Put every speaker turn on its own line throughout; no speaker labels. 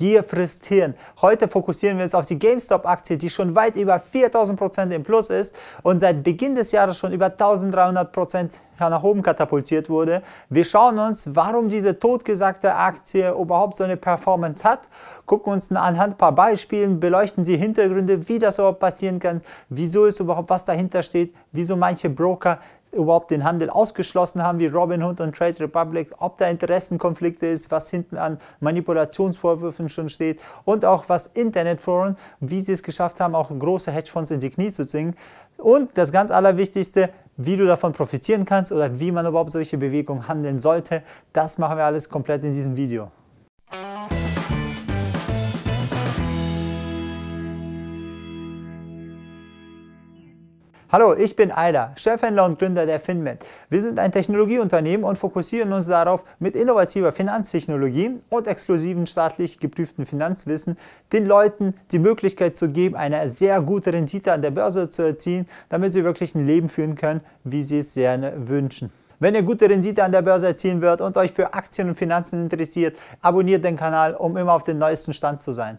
Gier frisst Hirn. Heute fokussieren wir uns auf die GameStop-Aktie, die schon weit über 4000% im Plus ist und seit Beginn des Jahres schon über 1300% nach oben katapultiert wurde. Wir schauen uns, warum diese totgesagte Aktie überhaupt so eine Performance hat, gucken uns anhand ein paar Beispielen, beleuchten die Hintergründe, wie das überhaupt passieren kann, wieso es überhaupt was dahinter steht, wieso manche Broker überhaupt den Handel ausgeschlossen haben, wie Robinhood und Trade Republic, ob da Interessenkonflikte ist, was hinten an Manipulationsvorwürfen schon steht und auch was Internetforen, wie sie es geschafft haben, auch große Hedgefonds in die Knie zu zwingen. Und das ganz Allerwichtigste, wie du davon profitieren kannst oder wie man überhaupt solche Bewegungen handeln sollte, das machen wir alles komplett in diesem Video. Hallo, ich bin Aida, Chefhändler und Gründer der FinMed. Wir sind ein Technologieunternehmen und fokussieren uns darauf, mit innovativer Finanztechnologie und exklusiven staatlich geprüften Finanzwissen den Leuten die Möglichkeit zu geben, eine sehr gute Rendite an der Börse zu erzielen, damit sie wirklich ein Leben führen können, wie sie es sehr wünschen. Wenn ihr gute Rendite an der Börse erzielen wollt und euch für Aktien und Finanzen interessiert, abonniert den Kanal, um immer auf dem neuesten Stand zu sein.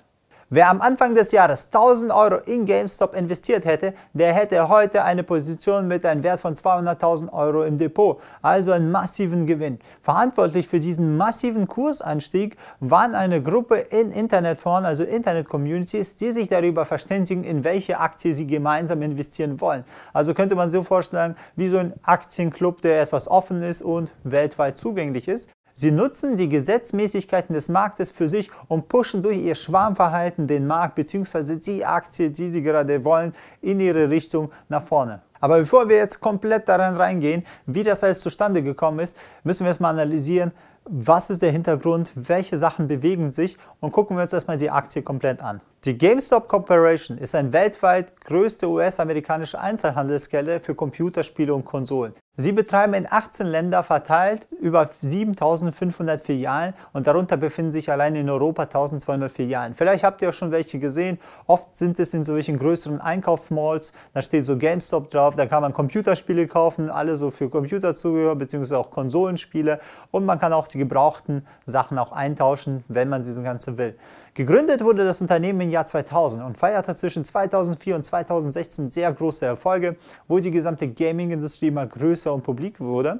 Wer am Anfang des Jahres 1000 Euro in GameStop investiert hätte, der hätte heute eine Position mit einem Wert von 200.000 Euro im Depot, also einen massiven Gewinn. Verantwortlich für diesen massiven Kursanstieg waren eine Gruppe in Internetforen, also Internet-Communities, die sich darüber verständigen, in welche Aktie sie gemeinsam investieren wollen. Also könnte man so vorstellen, wie so ein Aktienclub, der etwas offen ist und weltweit zugänglich ist. Sie nutzen die Gesetzmäßigkeiten des Marktes für sich und pushen durch ihr Schwarmverhalten den Markt bzw. die Aktie, die sie gerade wollen, in ihre Richtung nach vorne. Aber bevor wir jetzt komplett daran reingehen, wie das alles zustande gekommen ist, müssen wir erstmal analysieren, was ist der Hintergrund, welche Sachen bewegen sich und gucken wir uns erstmal die Aktie komplett an. Die GameStop Corporation ist ein weltweit größte US-amerikanische Einzelhandelskette für Computerspiele und Konsolen. Sie betreiben in 18 Ländern verteilt über 7500 Filialen und darunter befinden sich allein in Europa 1200 Filialen. Vielleicht habt ihr auch schon welche gesehen. Oft sind es in solchen größeren Einkaufsmalls. Da steht so GameStop drauf, da kann man Computerspiele kaufen, alle so für Computerzubehör bzw. auch Konsolenspiele und man kann auch die gebrauchten Sachen auch eintauschen, wenn man sie ganze will. Gegründet wurde das Unternehmen im Jahr 2000 und feierte zwischen 2004 und 2016 sehr große Erfolge, wo die gesamte Gaming-Industrie immer größer und publik wurde.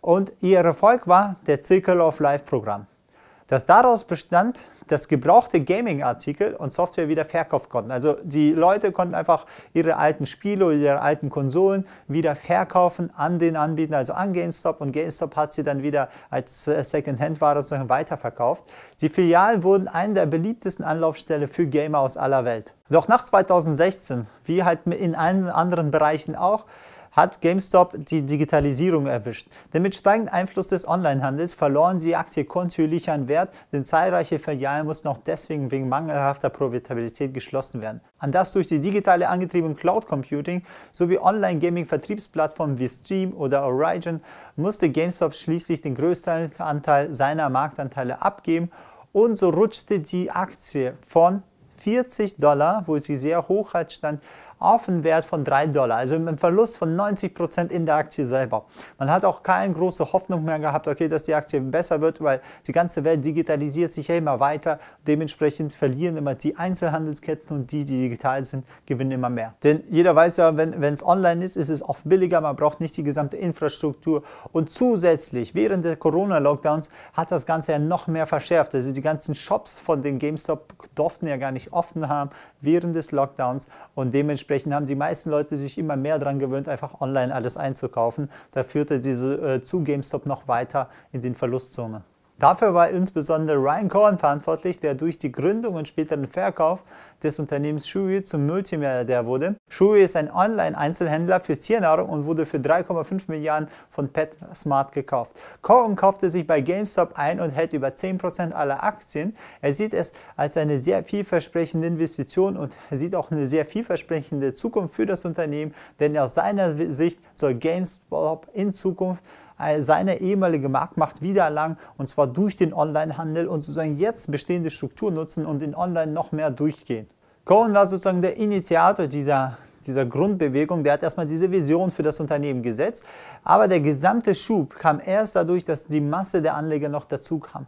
Und ihr Erfolg war der Circle of Life Programm das daraus bestand, dass gebrauchte Gaming-Artikel und Software wieder verkauft konnten. Also die Leute konnten einfach ihre alten Spiele oder ihre alten Konsolen wieder verkaufen an den Anbieter, also an GameStop. Und GameStop hat sie dann wieder als äh, Second-Hand-Ware weiterverkauft. Die Filialen wurden eine der beliebtesten Anlaufstelle für Gamer aus aller Welt. Doch nach 2016, wie halt in allen anderen Bereichen auch, hat GameStop die Digitalisierung erwischt. Denn mit steigendem Einfluss des Onlinehandels verloren die Aktie kontinuierlich an Wert, denn zahlreiche Filialen mussten auch deswegen wegen mangelhafter Profitabilität geschlossen werden. An das durch die digitale angetriebene Cloud Computing sowie Online-Gaming-Vertriebsplattformen wie Steam oder Origin musste GameStop schließlich den größten Anteil seiner Marktanteile abgeben und so rutschte die Aktie von 40 Dollar, wo sie sehr hoch halt stand, auf einen Wert von 3 Dollar, also einen Verlust von 90% Prozent in der Aktie selber. Man hat auch keine große Hoffnung mehr gehabt, okay, dass die Aktie besser wird, weil die ganze Welt digitalisiert sich ja immer weiter. Dementsprechend verlieren immer die Einzelhandelsketten und die, die digital sind, gewinnen immer mehr. Denn jeder weiß ja, wenn es online ist, ist es oft billiger, man braucht nicht die gesamte Infrastruktur. Und zusätzlich, während der Corona-Lockdowns hat das Ganze ja noch mehr verschärft. Also die ganzen Shops von den GameStop durften ja gar nicht offen haben während des Lockdowns und dementsprechend sprechen, haben die meisten Leute sich immer mehr daran gewöhnt, einfach online alles einzukaufen. Da führte diese äh, zu GameStop noch weiter in den Verlustzone. Dafür war insbesondere Ryan Cohen verantwortlich, der durch die Gründung und späteren Verkauf des Unternehmens Chewy zum Multimilliardär wurde. Shui ist ein Online-Einzelhändler für Tiernahrung und wurde für 3,5 Milliarden von PetSmart gekauft. Cohen kaufte sich bei GameStop ein und hält über 10% aller Aktien. Er sieht es als eine sehr vielversprechende Investition und sieht auch eine sehr vielversprechende Zukunft für das Unternehmen, denn aus seiner Sicht soll GameStop in Zukunft äh, seine ehemalige Marktmacht wieder erlangen und zwar durch den Online-Handel und sozusagen jetzt bestehende Struktur nutzen und in Online noch mehr durchgehen. Cohen war sozusagen der Initiator dieser, dieser Grundbewegung, der hat erstmal diese Vision für das Unternehmen gesetzt, aber der gesamte Schub kam erst dadurch, dass die Masse der Anleger noch dazu kam.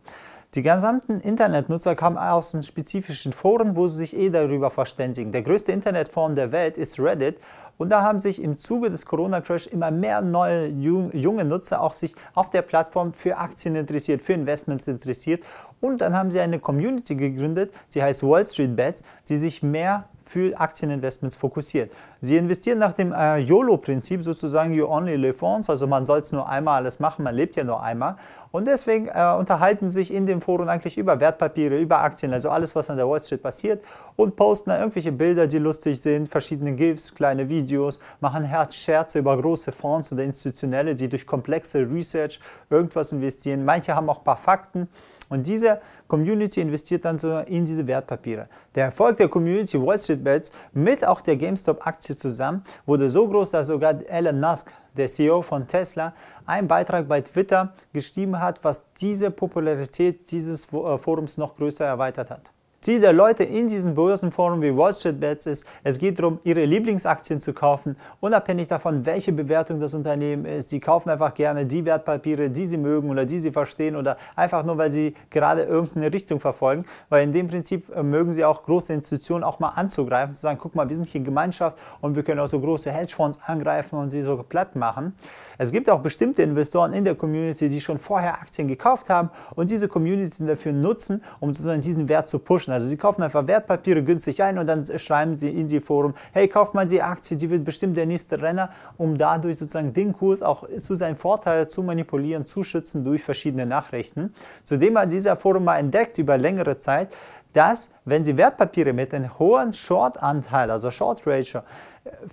Die gesamten Internetnutzer kamen aus den spezifischen Foren, wo sie sich eh darüber verständigen. Der größte Internetforum der Welt ist Reddit und da haben sich im Zuge des Corona-Crash immer mehr neue junge Nutzer auch sich auf der Plattform für Aktien interessiert, für Investments interessiert. Und dann haben sie eine Community gegründet, sie heißt Wall Street Bets, die sich mehr für Aktieninvestments fokussiert. Sie investieren nach dem äh, YOLO-Prinzip sozusagen, you only live once, also man soll es nur einmal alles machen, man lebt ja nur einmal. Und deswegen äh, unterhalten sich in dem Forum eigentlich über Wertpapiere, über Aktien, also alles, was an der Wall Street passiert und posten da irgendwelche Bilder, die lustig sind, verschiedene GIFs, kleine Videos, machen Herzscherze über große Fonds oder Institutionelle, die durch komplexe Research irgendwas investieren. Manche haben auch ein paar Fakten. Und diese Community investiert dann so in diese Wertpapiere. Der Erfolg der Community Wall Street Bets mit auch der GameStop-Aktie zusammen wurde so groß, dass sogar Elon Musk, der CEO von Tesla, einen Beitrag bei Twitter geschrieben hat, was diese Popularität dieses äh, Forums noch größer erweitert hat. Ziel der Leute in diesen Börsenforen wie Wall Street Bets ist, es geht darum, ihre Lieblingsaktien zu kaufen, unabhängig davon, welche Bewertung das Unternehmen ist. Sie kaufen einfach gerne die Wertpapiere, die sie mögen oder die sie verstehen oder einfach nur, weil sie gerade irgendeine Richtung verfolgen. Weil in dem Prinzip äh, mögen sie auch große Institutionen auch mal anzugreifen, zu sagen, guck mal, wir sind hier Gemeinschaft und wir können auch so große Hedgefonds angreifen und sie so platt machen. Es gibt auch bestimmte Investoren in der Community, die schon vorher Aktien gekauft haben und diese Community dafür nutzen, um sozusagen diesen Wert zu pushen. Also sie kaufen einfach Wertpapiere günstig ein und dann schreiben sie in die Forum, hey, kauft mal die Aktie, die wird bestimmt der nächste Renner, um dadurch sozusagen den Kurs auch zu seinem Vorteil zu manipulieren, zu schützen durch verschiedene Nachrichten. Zudem hat dieser Forum mal entdeckt über längere Zeit, dass wenn sie Wertpapiere mit einem hohen Short-Anteil, also Short-Ratio,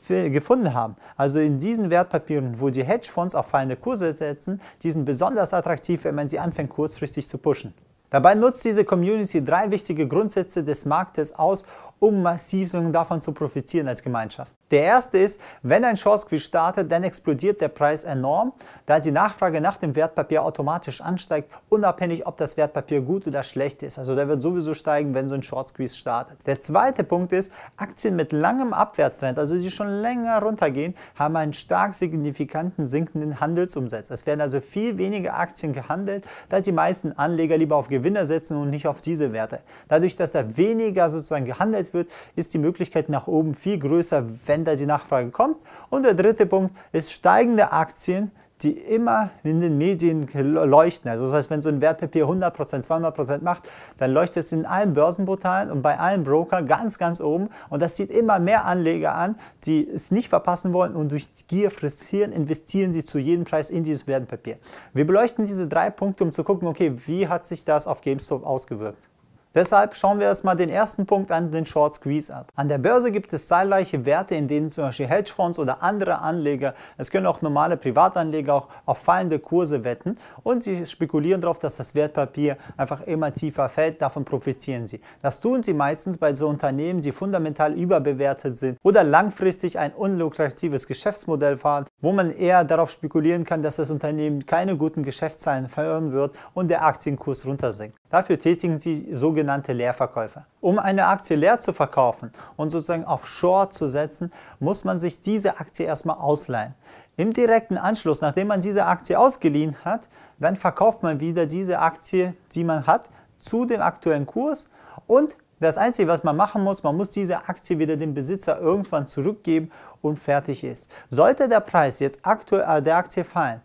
äh, gefunden haben, also in diesen Wertpapieren, wo die Hedgefonds auf fallende Kurse setzen, die sind besonders attraktiv, wenn man sie anfängt kurzfristig zu pushen. Dabei nutzt diese Community drei wichtige Grundsätze des Marktes aus, um massiv davon zu profitieren als Gemeinschaft. Der erste ist, wenn ein Short Squeeze startet, dann explodiert der Preis enorm, da die Nachfrage nach dem Wertpapier automatisch ansteigt, unabhängig ob das Wertpapier gut oder schlecht ist. Also der wird sowieso steigen, wenn so ein Short Squeeze startet. Der zweite Punkt ist, Aktien mit langem Abwärtstrend, also die schon länger runtergehen, haben einen stark signifikanten sinkenden Handelsumsatz. Es werden also viel weniger Aktien gehandelt, da die meisten Anleger lieber auf Gewinner setzen und nicht auf diese Werte. Dadurch, dass da weniger sozusagen gehandelt wird, ist die Möglichkeit nach oben viel größer, wenn da die Nachfrage kommt. Und der dritte Punkt ist steigende Aktien die immer in den Medien leuchten. Also das heißt, wenn so ein Wertpapier 100%, 200% macht, dann leuchtet es in allen Börsenportalen und bei allen Brokern ganz, ganz oben. Und das zieht immer mehr Anleger an, die es nicht verpassen wollen und durch Gier fristieren, investieren sie zu jedem Preis in dieses Wertpapier. Wir beleuchten diese drei Punkte, um zu gucken, okay, wie hat sich das auf GameStop ausgewirkt. Deshalb schauen wir erstmal den ersten Punkt an, den Short Squeeze ab. An der Börse gibt es zahlreiche Werte, in denen zum Beispiel Hedgefonds oder andere Anleger, es können auch normale Privatanleger auch auf fallende Kurse wetten und sie spekulieren darauf, dass das Wertpapier einfach immer tiefer fällt, davon profitieren sie. Das tun sie meistens bei so Unternehmen, die fundamental überbewertet sind oder langfristig ein unlukratives Geschäftsmodell fahren, wo man eher darauf spekulieren kann, dass das Unternehmen keine guten Geschäftszahlen führen wird und der Aktienkurs runtersinkt. Dafür tätigen sie sogenannte Leerverkäufe. Um eine Aktie leer zu verkaufen und sozusagen auf Short zu setzen, muss man sich diese Aktie erstmal ausleihen. Im direkten Anschluss, nachdem man diese Aktie ausgeliehen hat, dann verkauft man wieder diese Aktie, die man hat, zu dem aktuellen Kurs und das Einzige, was man machen muss, man muss diese Aktie wieder dem Besitzer irgendwann zurückgeben und fertig ist. Sollte der Preis jetzt aktuell äh, der Aktie fallen,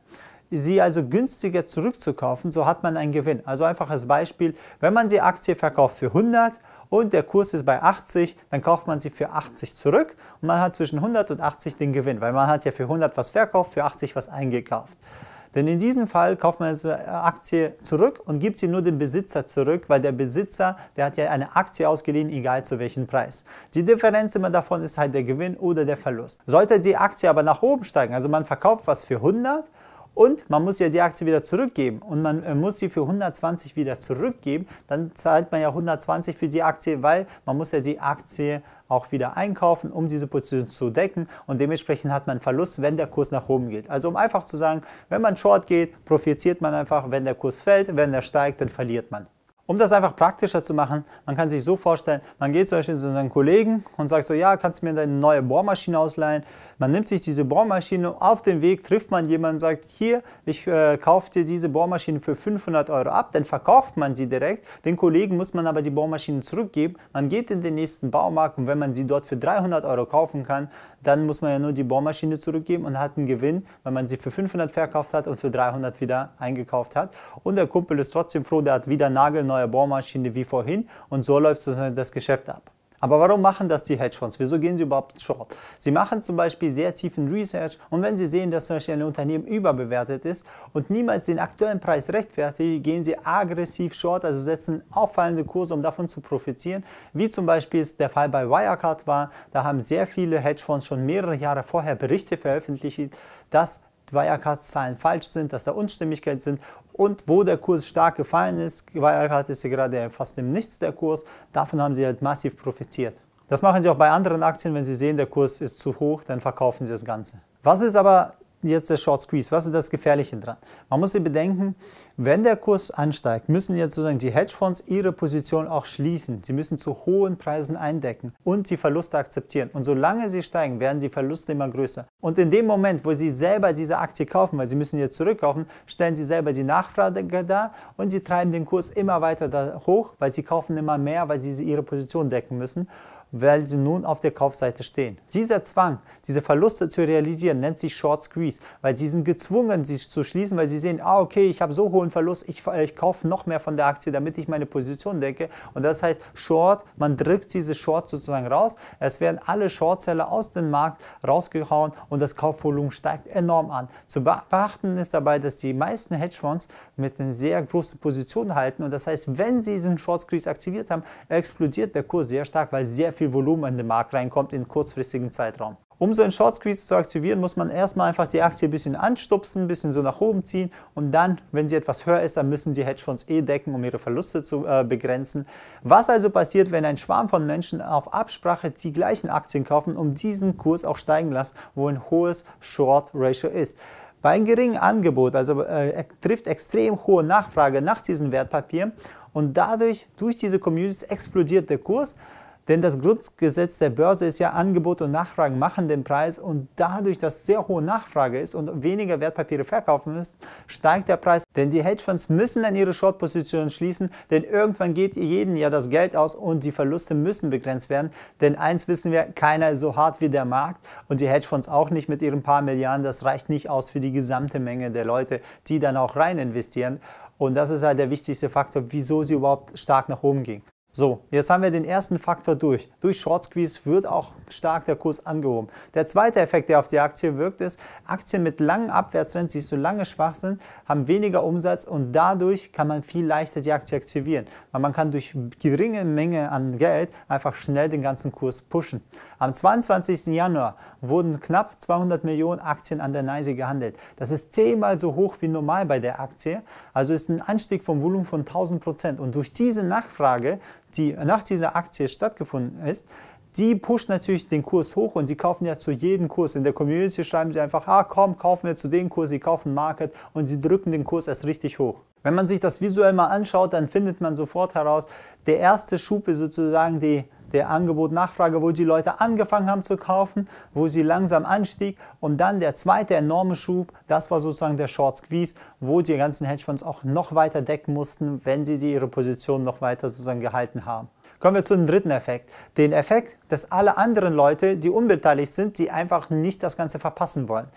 sie also günstiger zurückzukaufen, so hat man einen Gewinn. Also einfaches Beispiel, wenn man die Aktie verkauft für 100 und der Kurs ist bei 80, dann kauft man sie für 80 zurück und man hat zwischen 100 und 80 den Gewinn, weil man hat ja für 100 was verkauft, für 80 was eingekauft. Denn in diesem Fall kauft man also eine Aktie zurück und gibt sie nur dem Besitzer zurück, weil der Besitzer, der hat ja eine Aktie ausgeliehen, egal zu welchem Preis. Die Differenz immer davon ist halt der Gewinn oder der Verlust. Sollte die Aktie aber nach oben steigen, also man verkauft was für 100 und man muss ja die Aktie wieder zurückgeben und man äh, muss sie für 120 wieder zurückgeben, dann zahlt man ja 120 für die Aktie, weil man muss ja die Aktie auch wieder einkaufen, um diese Position zu decken und dementsprechend hat man Verlust, wenn der Kurs nach oben geht. Also um einfach zu sagen, wenn man Short geht, profitiert man einfach, wenn der Kurs fällt, wenn er steigt, dann verliert man. Um das einfach praktischer zu machen, man kann sich so vorstellen, man geht zum Beispiel zu seinen Kollegen und sagt so, ja, kannst du mir deine neue Bohrmaschine ausleihen? Man nimmt sich diese Bohrmaschine, auf dem Weg trifft man jemanden und sagt, hier, ich äh, kaufe dir diese Bohrmaschine für 500 Euro ab, dann verkauft man sie direkt, den Kollegen muss man aber die Bohrmaschine zurückgeben, man geht in den nächsten Baumarkt und wenn man sie dort für 300 Euro kaufen kann, dann muss man ja nur die Bohrmaschine zurückgeben und hat einen Gewinn, weil man sie für 500 verkauft hat und für 300 wieder eingekauft hat und der Kumpel ist trotzdem froh, der hat wieder nagelneu neue Bohrmaschine wie vorhin und so läuft sozusagen das Geschäft ab. Aber warum machen das die Hedgefonds? Wieso gehen sie überhaupt short? Sie machen zum Beispiel sehr tiefen Research und wenn sie sehen, dass zum Beispiel ein Unternehmen überbewertet ist und niemals den aktuellen Preis rechtfertigt, gehen sie aggressiv short, also setzen auffallende Kurse, um davon zu profitieren, wie zum Beispiel es der Fall bei Wirecard war. Da haben sehr viele Hedgefonds schon mehrere Jahre vorher Berichte veröffentlicht, dass wirecard Zahlen falsch sind, dass da Unstimmigkeiten sind und wo der Kurs stark gefallen ist, weil hat es gerade fast im Nichts der Kurs, davon haben sie halt massiv profitiert. Das machen sie auch bei anderen Aktien, wenn sie sehen, der Kurs ist zu hoch, dann verkaufen sie das Ganze. Was ist aber jetzt der Short Squeeze? Was ist das Gefährliche dran? Man muss sich bedenken, wenn der Kurs ansteigt, müssen jetzt sozusagen die Hedgefonds ihre Position auch schließen. Sie müssen zu hohen Preisen eindecken und die Verluste akzeptieren. Und solange sie steigen, werden die Verluste immer größer. Und in dem Moment, wo sie selber diese Aktie kaufen, weil sie müssen jetzt zurückkaufen, stellen sie selber die Nachfrage dar und sie treiben den Kurs immer weiter hoch, weil sie kaufen immer mehr, weil sie ihre Position decken müssen weil sie nun auf der Kaufseite stehen. Dieser Zwang, diese Verluste zu realisieren, nennt sich Short Squeeze, weil sie sind gezwungen, sich zu schließen, weil sie sehen, ah, okay, ich habe so hohen Verlust, ich, äh, ich kaufe noch mehr von der Aktie, damit ich meine Position decke. Und das heißt, Short, man drückt diese Short sozusagen raus. Es werden alle Shortseller aus dem Markt rausgehauen und das Kaufvolumen steigt enorm an. Zu beachten ist dabei, dass die meisten Hedgefonds mit einer sehr großen Position halten. Und das heißt, wenn sie diesen Short Squeeze aktiviert haben, explodiert der Kurs sehr stark, weil sehr viel Volumen in den Markt reinkommt in kurzfristigen Zeitraum. Um so einen Short Squeeze zu aktivieren, muss man erstmal einfach die Aktie ein bisschen anstupsen, ein bisschen so nach oben ziehen und dann, wenn sie etwas höher ist, dann müssen die Hedgefonds eh decken, um ihre Verluste zu äh, begrenzen. Was also passiert, wenn ein Schwarm von Menschen auf Absprache die gleichen Aktien kaufen, um diesen Kurs auch steigen lassen, wo ein hohes Short Ratio ist? Bei einem geringen Angebot, also äh, trifft extrem hohe Nachfrage nach diesen Wertpapieren und dadurch, durch diese Communities explodiert der Kurs. Denn das Grundgesetz der Börse ist ja Angebot und Nachfrage machen den Preis und dadurch, dass sehr hohe Nachfrage ist und weniger Wertpapiere verkaufen müssen, steigt der Preis. Denn die Hedgefonds müssen dann ihre Shortpositionen schließen, denn irgendwann geht jeden ja das Geld aus und die Verluste müssen begrenzt werden. Denn eins wissen wir, keiner ist so hart wie der Markt und die Hedgefonds auch nicht mit ihren paar Milliarden. Das reicht nicht aus für die gesamte Menge der Leute, die dann auch rein investieren. Und das ist halt der wichtigste Faktor, wieso sie überhaupt stark nach oben ging. So, jetzt haben wir den ersten Faktor durch. Durch Short Squeeze wird auch stark der Kurs angehoben. Der zweite Effekt, der auf die Aktie wirkt, ist, Aktien mit langen Abwärtstrends, die so lange schwach sind, haben weniger Umsatz und dadurch kann man viel leichter die Aktie aktivieren. Weil man kann durch geringe Menge an Geld einfach schnell den ganzen Kurs pushen. Am 22. Januar wurden knapp 200 Millionen Aktien an der NYSE gehandelt. Das ist zehnmal so hoch wie normal bei der Aktie, also ist ein Anstieg vom Volumen von 1000 Prozent. Und durch diese Nachfrage, die nach dieser Aktie stattgefunden ist, die pusht natürlich den Kurs hoch und sie kaufen ja zu jedem Kurs. In der Community schreiben sie einfach, ah komm, kaufen wir zu dem Kurs, sie kaufen Market und sie drücken den Kurs erst richtig hoch. Wenn man sich das visuell mal anschaut, dann findet man sofort heraus, der erste Schub ist sozusagen die der Angebot-Nachfrage, wo die Leute angefangen haben zu kaufen, wo sie langsam anstieg und dann der zweite enorme Schub, das war sozusagen der Short Squeeze, wo die ganzen Hedgefonds auch noch weiter decken mussten, wenn sie ihre Position noch weiter sozusagen gehalten haben. Kommen wir zu dem dritten Effekt. Den Effekt, dass alle anderen Leute, die unbeteiligt sind, die einfach nicht das Ganze verpassen wollen.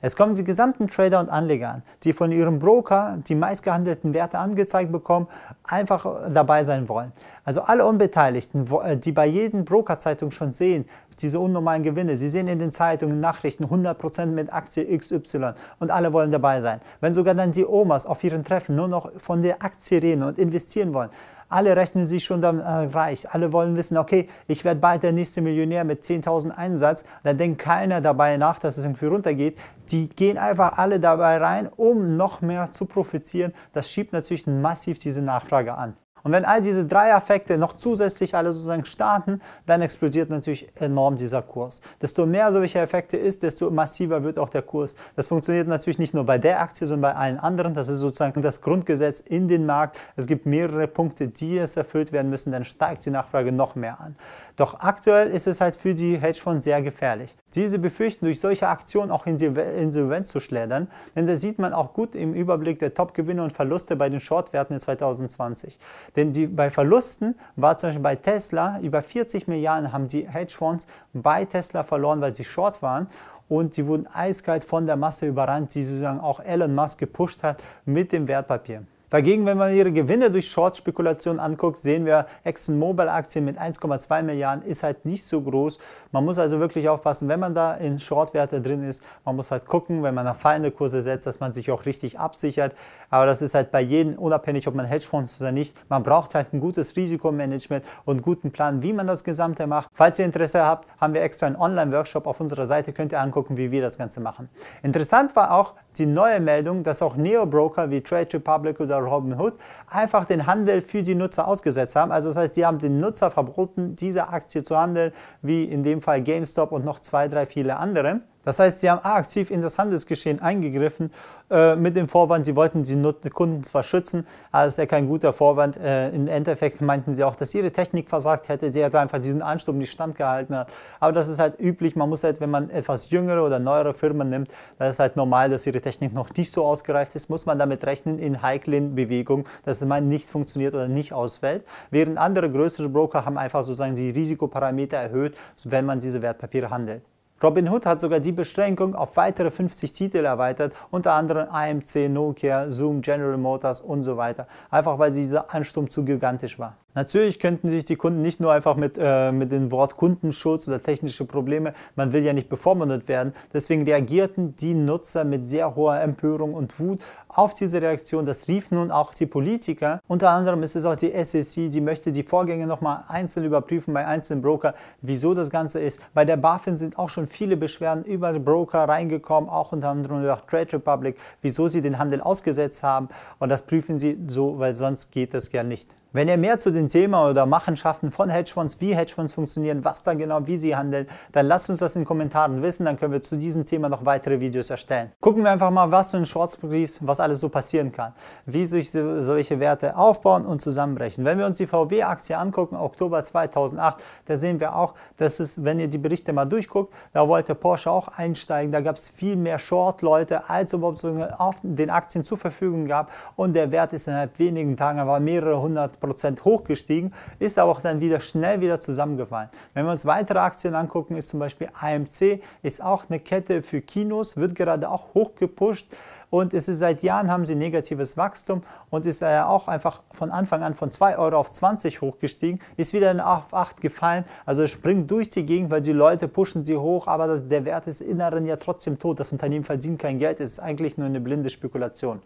Es kommen die gesamten Trader und Anleger an, die von ihrem Broker die meistgehandelten Werte angezeigt bekommen, einfach dabei sein wollen. Also alle Unbeteiligten, äh, die bei jedem Brokerzeitung schon sehen, diese unnormalen Gewinne, sie sehen in den Zeitungen Nachrichten 100% mit Aktie XY und alle wollen dabei sein. Wenn sogar dann die Omas auf ihren Treffen nur noch von der Aktie reden und investieren wollen, alle rechnen sich schon dann äh, reich. Alle wollen wissen, okay, ich werde bald der nächste Millionär mit 10.000 Einsatz. Dann denkt keiner dabei nach, dass es irgendwie runtergeht. Die gehen einfach alle dabei rein, um noch mehr zu profitieren. Das schiebt natürlich massiv diese Nachfrage an. Und wenn all diese drei Effekte noch zusätzlich alle sozusagen starten, dann explodiert natürlich enorm dieser Kurs. Desto mehr solche Effekte ist, desto massiver wird auch der Kurs. Das funktioniert natürlich nicht nur bei der Aktie, sondern bei allen anderen. Das ist sozusagen das Grundgesetz in den Markt. Es gibt mehrere Punkte, die es erfüllt werden müssen, dann steigt die Nachfrage noch mehr an. Doch aktuell ist es halt für die Hedgefonds sehr gefährlich. Diese befürchten durch solche Aktionen auch in die Insolvenz zu schleddern, denn das sieht man auch gut im Überblick der Top-Gewinne und Verluste bei den Shortwerten in 2020. Denn die, bei Verlusten war zum Beispiel bei Tesla über 40 Milliarden haben die Hedgefonds bei Tesla verloren, weil sie short waren und sie wurden eiskalt von der Masse überrannt, die sozusagen auch Elon Musk gepusht hat mit dem Wertpapier. Dagegen, wenn man ihre Gewinne durch short spekulation anguckt, sehen wir ExxonMobil-Aktien mit 1,2 Milliarden ist halt nicht so groß. Man muss also wirklich aufpassen, wenn man da in Short-Werte drin ist. Man muss halt gucken, wenn man nach fallende Kurse setzt, dass man sich auch richtig absichert. Aber das ist halt bei jedem, unabhängig ob man Hedgefonds oder nicht, man braucht halt ein gutes Risikomanagement und einen guten Plan, wie man das Gesamte macht. Falls ihr Interesse habt, haben wir extra einen Online-Workshop auf unserer Seite, könnt ihr angucken, wie wir das Ganze machen. Interessant war auch die neue Meldung, dass auch Neo-Broker wie Trade Republic oder oder Hood einfach den Handel für die Nutzer ausgesetzt haben. Also das heißt, sie haben den Nutzer verboten, diese Aktie zu handeln, wie in dem Fall GameStop und noch zwei, drei viele andere. Das heißt, sie haben aktiv in das Handelsgeschehen eingegriffen äh, mit dem Vorwand, sie wollten die Kunden zwar schützen, aber es ist ja kein guter Vorwand. Äh, Im Endeffekt meinten sie auch, dass ihre Technik versagt hätte, sie hätte einfach diesen Ansturm nicht standgehalten. Hat. Aber das ist halt üblich, man muss halt, wenn man etwas jüngere oder neuere Firmen nimmt, dann ist halt normal, dass ihre Technik noch nicht so ausgereift ist, muss man damit rechnen in heiklen Bewegungen, dass es mal nicht funktioniert oder nicht ausfällt. Während andere größere Broker haben einfach sozusagen die Risikoparameter erhöht, wenn man diese Wertpapiere handelt. Robinhood hat sogar die Beschränkung auf weitere 50 Titel erweitert, unter anderem AMC, Nokia, Zoom, General Motors und so weiter, einfach weil dieser Ansturm zu gigantisch war. Natürlich könnten sich die Kunden nicht nur einfach mit, äh, mit dem Wort Kundenschutz oder technische Probleme, man will ja nicht bevormundet werden. Deswegen reagierten die Nutzer mit sehr hoher Empörung und Wut auf diese Reaktion. Das rief nun auch die Politiker. Unter anderem ist es auch die SEC, die möchte die Vorgänge nochmal einzeln überprüfen bei einzelnen Broker, wieso das Ganze ist. Bei der BaFin sind auch schon viele Beschwerden über Broker reingekommen, auch unter anderem durch Trade Republic, wieso sie den Handel ausgesetzt haben. Und das prüfen sie so, weil sonst geht das gern nicht. Wenn ihr mehr zu den Themen oder Machenschaften von Hedgefonds, wie Hedgefonds funktionieren, was da genau, wie sie handeln, dann lasst uns das in den Kommentaren wissen, dann können wir zu diesem Thema noch weitere Videos erstellen. Gucken wir einfach mal, was so ein Shorts Squeeze, was alles so passieren kann, wie sich solche Werte aufbauen und zusammenbrechen. Wenn wir uns die VW-Aktie angucken, Oktober 2008, da sehen wir auch, dass es, wenn ihr die Berichte mal durchguckt, da wollte Porsche auch einsteigen, da gab es viel mehr Short-Leute, als überhaupt so auf den Aktien zur Verfügung gab und der Wert ist innerhalb wenigen Tagen, war mehrere hundert Prozent Prozent hochgestiegen, ist aber auch dann wieder schnell wieder zusammengefallen. Wenn wir uns weitere Aktien angucken, ist zum Beispiel AMC, ist auch eine Kette für Kinos, wird gerade auch hochgepusht und es ist seit Jahren haben sie negatives Wachstum und ist ja äh, auch einfach von Anfang an von 2 Euro auf 20 hochgestiegen, ist wieder auf 8 gefallen, also springt durch die Gegend, weil die Leute pushen sie hoch, aber das, der Wert ist inneren ja trotzdem tot, das Unternehmen verdient kein Geld, es ist eigentlich nur eine blinde Spekulation.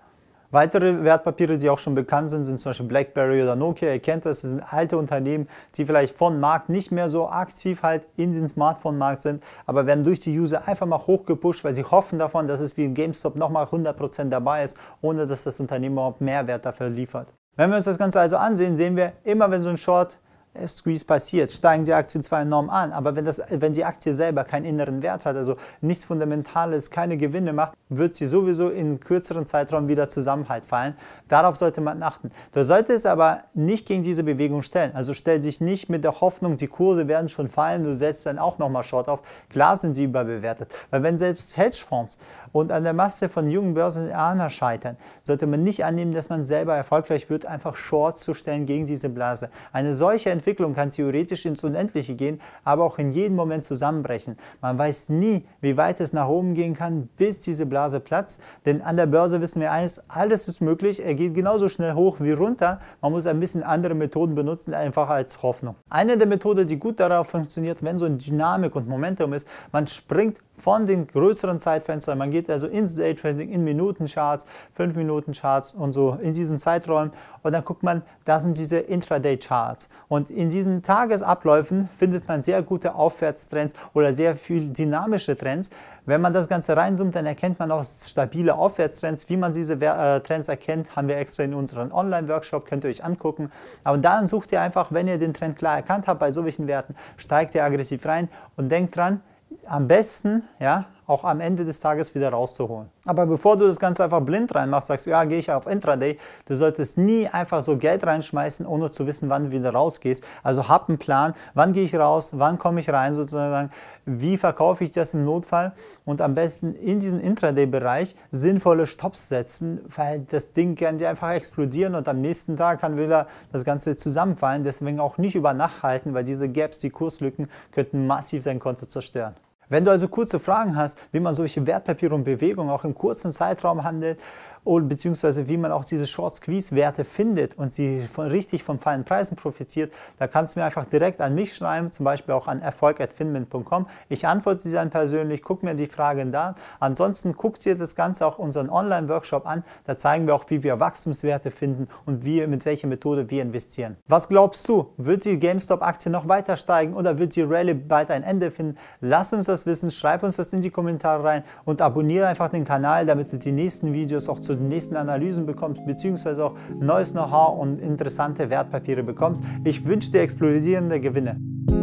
Weitere Wertpapiere, die auch schon bekannt sind, sind zum Beispiel BlackBerry oder Nokia. Ihr kennt das, das sind alte Unternehmen, die vielleicht von Markt nicht mehr so aktiv halt in den Smartphone-Markt sind, aber werden durch die User einfach mal hochgepusht, weil sie hoffen davon, dass es wie im GameStop nochmal 100% dabei ist, ohne dass das Unternehmen überhaupt Mehrwert dafür liefert. Wenn wir uns das Ganze also ansehen, sehen wir immer, wenn so ein Short Squeeze passiert, steigen die Aktien zwar enorm an, aber wenn, das, wenn die Aktie selber keinen inneren Wert hat, also nichts Fundamentales, keine Gewinne macht, wird sie sowieso in kürzeren Zeitraum wieder Zusammenhalt fallen. Darauf sollte man achten. Du solltest aber nicht gegen diese Bewegung stellen. Also stell dich nicht mit der Hoffnung, die Kurse werden schon fallen, du setzt dann auch nochmal Short auf. Klar sind sie überbewertet, weil wenn selbst Hedgefonds und an der Masse von jungen Börsianer scheitern, sollte man nicht annehmen, dass man selber erfolgreich wird, einfach Short zu stellen gegen diese Blase. Eine solche Entwicklung kann theoretisch ins Unendliche gehen, aber auch in jedem Moment zusammenbrechen. Man weiß nie, wie weit es nach oben gehen kann, bis diese Blase platzt, denn an der Börse wissen wir eines, alles ist möglich, er geht genauso schnell hoch wie runter, man muss ein bisschen andere Methoden benutzen, einfach als Hoffnung. Eine der Methoden, die gut darauf funktioniert, wenn so eine Dynamik und Momentum ist, man springt von den größeren Zeitfenstern, man geht geht, also ins Daytrading, in minuten charts 5-Minuten-Charts und so in diesen Zeiträumen. Und dann guckt man, das sind diese Intraday-Charts. Und in diesen Tagesabläufen findet man sehr gute Aufwärtstrends oder sehr viel dynamische Trends. Wenn man das Ganze reinzoomt, dann erkennt man auch stabile Aufwärtstrends. Wie man diese äh, Trends erkennt, haben wir extra in unserem Online-Workshop, könnt ihr euch angucken. Aber dann sucht ihr einfach, wenn ihr den Trend klar erkannt habt, bei solchen Werten, steigt ihr aggressiv rein und denkt dran, am besten, ja, auch am Ende des Tages wieder rauszuholen. Aber bevor du das Ganze einfach blind reinmachst, sagst, du, ja, gehe ich auf Intraday, du solltest nie einfach so Geld reinschmeißen, ohne zu wissen, wann du wieder rausgehst. Also hab einen Plan, wann gehe ich raus, wann komme ich rein sozusagen, wie verkaufe ich das im Notfall und am besten in diesen Intraday-Bereich sinnvolle Stops setzen, weil das Ding kann dir einfach explodieren und am nächsten Tag kann wieder das Ganze zusammenfallen. Deswegen auch nicht über Nacht halten, weil diese Gaps, die Kurslücken könnten massiv dein Konto zerstören. Wenn du also kurze Fragen hast, wie man solche Wertpapiere und Bewegungen auch im kurzen Zeitraum handelt, und beziehungsweise wie man auch diese Short-Squeeze-Werte findet und sie von, richtig von feinen Preisen profitiert, da kannst du mir einfach direkt an mich schreiben, zum Beispiel auch an erfolg.finmin.com. Ich antworte sie dann persönlich, guck mir die Fragen da Ansonsten guckt ihr das Ganze auch unseren Online-Workshop an. Da zeigen wir auch, wie wir Wachstumswerte finden und wie, mit welcher Methode wir investieren. Was glaubst du? Wird die GameStop-Aktie noch weiter steigen oder wird die Rallye bald ein Ende finden? Lass uns das wissen, schreib uns das in die Kommentare rein und abonniere einfach den Kanal, damit du die nächsten Videos auch zu du die nächsten Analysen bekommst, beziehungsweise auch neues Know-how und interessante Wertpapiere bekommst. Ich wünsche dir explodierende Gewinne.